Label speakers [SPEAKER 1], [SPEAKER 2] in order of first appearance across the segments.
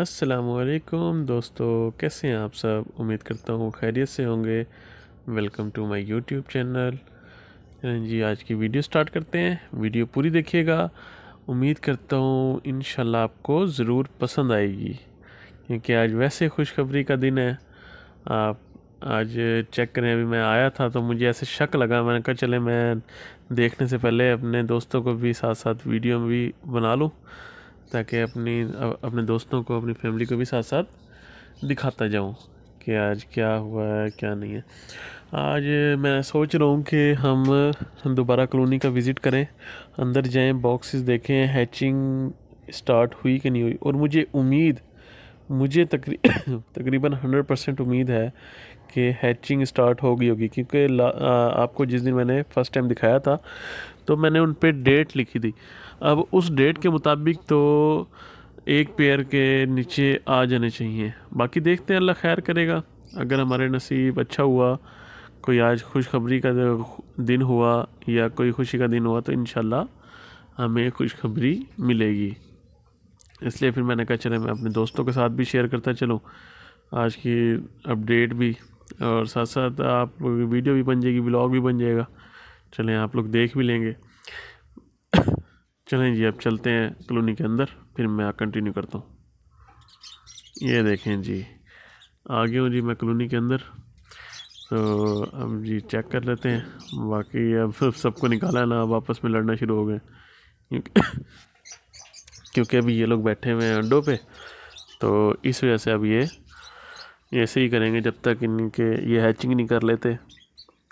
[SPEAKER 1] असलकुम दोस्तों कैसे हैं आप सब उम्मीद करता हूँ खैरियत से होंगे welcome to my YouTube channel जी आज की वीडियो स्टार्ट करते हैं वीडियो पूरी देखिएगा उम्मीद करता हूँ इन आपको ज़रूर पसंद आएगी क्योंकि आज वैसे खुशखबरी का दिन है आप आज चेक करें अभी मैं आया था तो मुझे ऐसे शक लगा मैंने कहा चले मैं देखने से पहले अपने दोस्तों को भी साथ साथ वीडियो भी बना लूँ ताकि अपनी अपने दोस्तों को अपनी फैमिली को भी साथ साथ दिखाता जाऊँ कि आज क्या हुआ है क्या नहीं है आज मैं सोच रहा हूँ कि हम दोबारा कॉलोनी का विज़िट करें अंदर जाएं बॉक्सेस देखें हैचिंग स्टार्ट हुई कि नहीं हुई और मुझे उम्मीद मुझे तकरी तकरीबन हंड्रेड परसेंट उम्मीद है कि हैचिंग स्टार्ट हो गई होगी क्योंकि आपको जिस दिन मैंने फ़र्स्ट टाइम दिखाया था तो मैंने उन पर डेट लिखी थी अब उस डेट के मुताबिक तो एक पेयर के नीचे आ जाने चाहिए बाकी देखते हैं अल्लाह खैर करेगा अगर हमारे नसीब अच्छा हुआ कोई आज खुशखबरी का दिन हुआ या कोई खुशी का दिन हुआ तो इन हमें खुशखबरी मिलेगी इसलिए फिर मैंने कहा चले मैं अपने दोस्तों के साथ भी शेयर करता चलूँ आज की अपडेट भी और साथ साथ आप वीडियो भी बन जाएगी ब्लॉग भी बन जाएगा चलें आप लोग देख भी लेंगे चलें जी अब चलते हैं कलोनी के अंदर फिर मैं कंटिन्यू करता हूँ ये देखें जी आ गया हूँ जी मैं कलोनी के अंदर तो अब जी चेक कर लेते हैं बाकी अब सबको निकाला ना आपस में लड़ना शुरू हो गए क्योंकि अभी ये लोग बैठे हुए हैं अंडों पे तो इस वजह से अब ये ऐसे ही करेंगे जब तक इनके ये हैचिंग नहीं कर लेते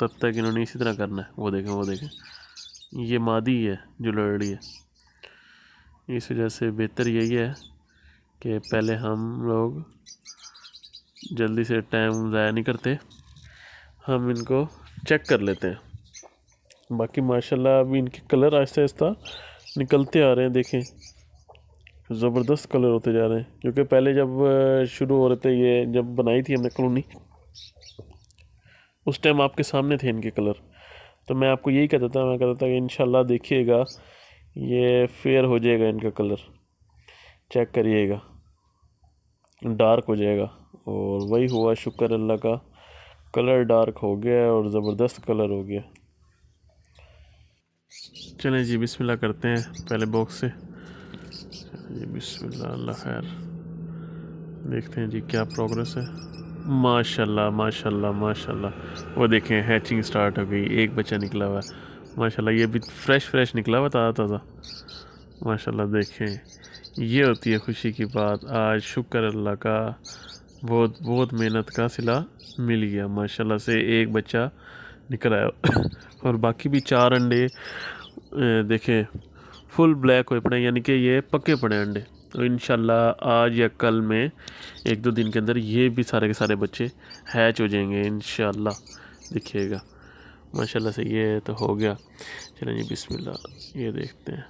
[SPEAKER 1] तब तक इन्होंने इसी तरह करना है वो देखें वो देखें ये मादी है जो लड़ रही है इस वजह से बेहतर यही है कि पहले हम लोग जल्दी से टाइम ज़ाया नहीं करते हम इनको चेक कर लेते हैं बाकी माशाल्लाह अभी इनके कलर आहिस्ता आहिस्ता निकलते आ रहे हैं देखें ज़बरदस्त कलर होते जा रहे हैं क्योंकि पहले जब शुरू हो रहे थे ये जब बनाई थी हमने कॉलोनी उस टाइम आपके सामने थे इनके कलर तो मैं आपको यही कहता था मैं कहता था कि इन देखिएगा ये फेयर हो जाएगा इनका कलर चेक करिएगा डार्क हो जाएगा और वही हुआ शुक्र अल्लाह का कलर डार्क हो गया और ज़बरदस्त कलर हो गया चलें जी बिस्मिल्लाह करते हैं पहले बॉक्स से जी बिस्मिल्लाह अल्लाह खैर देखते हैं जी क्या प्रोग्रेस है माशाल्लाह माशाल्लाह माशाल्लाह वो देखें हैचिंग स्टार्ट हो गई एक बच्चा निकला हुआ है माशाल्लाह ये भी फ्रेश फ्रेश निकला हुआ ताज़ा ताज़ा माशाल्लाह देखें ये होती है खुशी की बात आज शुक्र अल्लाह का बहुत बहुत मेहनत का सिला मिल गया माशाल्लाह से एक बच्चा निकल आया और बाकी भी चार अंडे देखें फुल ब्लैक हुए पड़े यानी कि ये पके पड़े अंडे तो इन आज या कल में एक दो दिन के अंदर ये भी सारे के सारे बच्चे हैच हो जाएंगे इन दिखिएगा माशाल्लाह से ये तो हो गया चलें जी बिस्मिल्लाह ये देखते हैं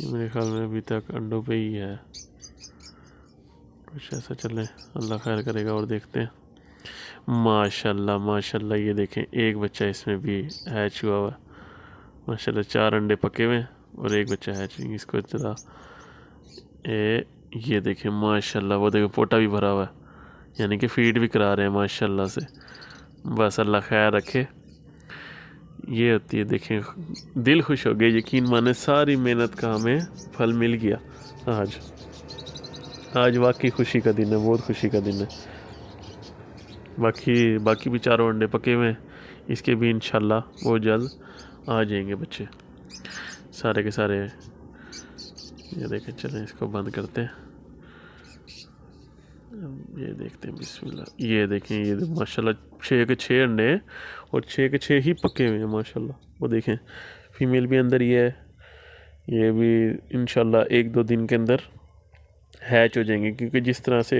[SPEAKER 1] ये मेरे ख्याल में अभी तक अंडों पे ही है कुछ ऐसा चले अल्लाह खैर करेगा और देखते हैं माशाल्लाह माशाल्लाह ये देखें एक बच्चा इसमें भी हैच हुआ हुआ माशाल्लाह चार अंडे पके हुए हैं और एक बच्चा हैच इसको जरा ए ये देखें माशाल्लाह वो देखें पोटा भी भरा हुआ है यानी कि फीड भी करा रहे हैं माशाल्लाह से बस अल्लाह खैर रखे ये होती है देखें दिल खुश हो गया यकीन माने सारी मेहनत का हमें फल मिल गया आज आज वाकई खुशी का दिन है बहुत खुशी का दिन है बाकी बाकी भी चारों अंडे पके हुए हैं इसके भी इन बहुत जल्द आ जाएंगे बच्चे सारे के सारे ये देखें चलें इसको बंद करते हैं ये देखते हैं बिस्मिल्लाह ये देखें ये देखें, तो माशाल्लाह छः के छः अंडे हैं और छः के छः ही पके हुए हैं माशाल्लाह वो देखें फीमेल भी अंदर ये है ये भी इन एक दो दिन के अंदर हैच हो जाएंगे क्योंकि जिस तरह से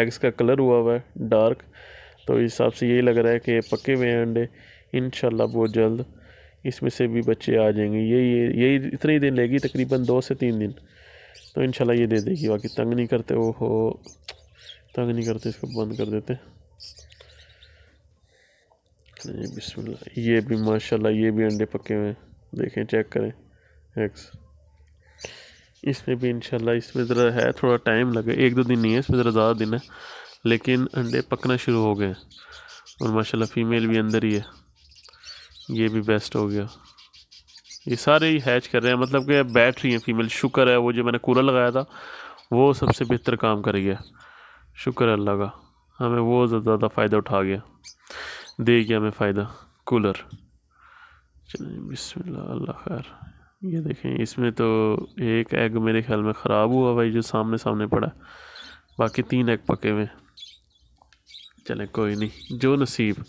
[SPEAKER 1] एग्स का कलर हुआ हुआ है डार्क तो इस हिसाब से यही लग रहा है कि पके हुए हैं अंडे इन बहुत जल्द इसमें से भी बच्चे आ जाएंगे यही यही इतने ही दिन लेगी तकरीबन दो से तीन दिन तो इन ये दे देगी बाकी तंग नहीं करते वो हो तंग नहीं करते इसको बंद कर देते ये बिस्मिल्लाह ये भी माशाल्लाह ये भी अंडे पके हुए हैं देखें चेक करें एग्स इसमें भी इनशाला इसमें ज़रा है थोड़ा टाइम लगे एक दो दिन नहीं है इसमें ज़रा ज़्यादा दिन है लेकिन अंडे पकना शुरू हो गए और माशाल्लाह फ़ीमेल भी अंदर ही है ये भी बेस्ट हो गया ये सारे ही हैच कर रहे हैं मतलब कि बैठ रही हैं फ़ीमेल शुक्र है वो जो मैंने कूलर लगाया था वो सबसे बेहतर काम कर गया शुक्र अल्लाह का हमें वो ज़्यादा फ़ायदा उठा गया दे गया हमें फ़ायदा कूलर चलिए बिस्मिल्लाह अल्लाह खैर ये देखें इसमें तो एक एग मेरे ख्याल में ख़राब हुआ भाई जो सामने सामने पड़ा बाकी तीन एग पके हुए चलें कोई नहीं जो नसीब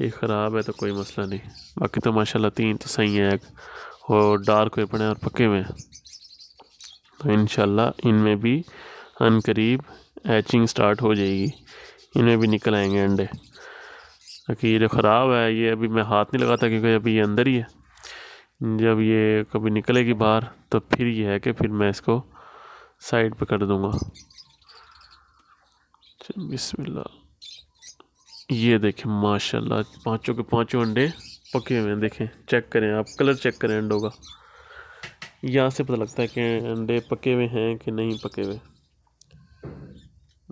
[SPEAKER 1] ये ख़राब है तो कोई मसला नहीं बाकी तो माशाल्लाह तीन तो सही है एग और डार्क हुए पड़े और पके हुए हैं तो इन इनमें भी अन करीब हैचिंग स्टार्ट हो जाएगी इनमें भी निकल आएंगे अंडे ताकि ये जो ख़राब है ये अभी मैं हाथ नहीं लगाता क्योंकि अभी ये अंदर ही है जब ये कभी निकलेगी बाहर तो फिर ये है कि फिर मैं इसको साइड पे कर दूँगा बिस्मिल्लाह ये देखें माशाल्लाह पांचों के पांचों अंडे पके हुए हैं देखें चेक करें आप कलर चेक करें अंडों का यहाँ से पता लगता है कि अंडे पके हुए हैं कि नहीं पके हुए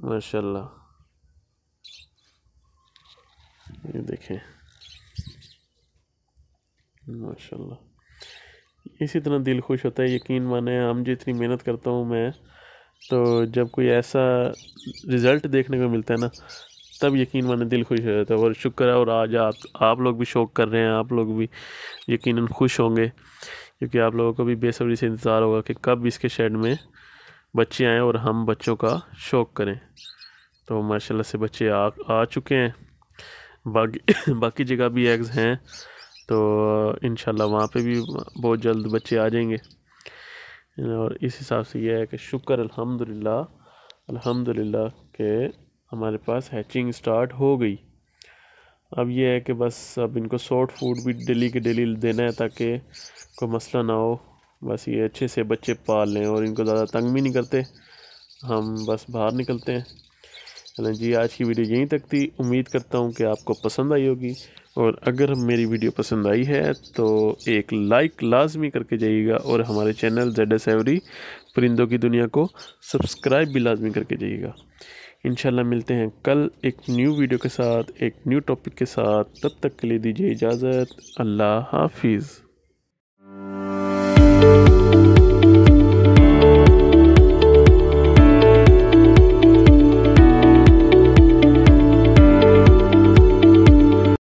[SPEAKER 1] माशा ये देखें माशा इसी तरह दिल खुश होता है यकीन माने हम जितनी मेहनत करता हूँ मैं तो जब कोई ऐसा रिज़ल्ट देखने को मिलता है ना तब यकीन माने दिल खुश हो जाता है और शुक्र है और आज आप आप लोग भी शौक कर रहे हैं आप लोग भी यकीनन खुश होंगे क्योंकि आप लोगों को भी बेसब्री से इंतज़ार होगा कि कब इसके शेड में बच्चे आएँ और हम बच्चों का शौक़ करें तो माशाला से बच्चे आ आ चुके हैं बाकी बाकी जगह भी एग्ज़ हैं तो इन वहाँ पे भी बहुत जल्द बच्चे आ जाएंगे और इस हिसाब से यह है कि शुक्र अल्हम्दुलिल्लाह अल्हम्दुलिल्लाह के हमारे पास हैचिंग स्टार्ट हो गई अब यह है कि बस अब इनको सॉफ्ट फूड भी डेली के डेली देना है ताकि कोई मसला ना हो बस ये अच्छे से बच्चे पाल लें और इनको ज़्यादा तंग भी नहीं करते हम बस बाहर निकलते हैं चलें जी आज की वीडियो यहीं तक थी उम्मीद करता हूँ कि आपको पसंद आई होगी और अगर मेरी वीडियो पसंद आई है तो एक लाइक लाजमी करके जाइएगा और हमारे चैनल जेड एस एवरी परिंदों की दुनिया को सब्सक्राइब भी लाजमी करके जाइएगा इन मिलते हैं कल एक न्यू वीडियो के साथ एक न्यू टॉपिक के साथ तब तक के लिए दीजिए इजाज़त अल्लाह हाफिज़ thank you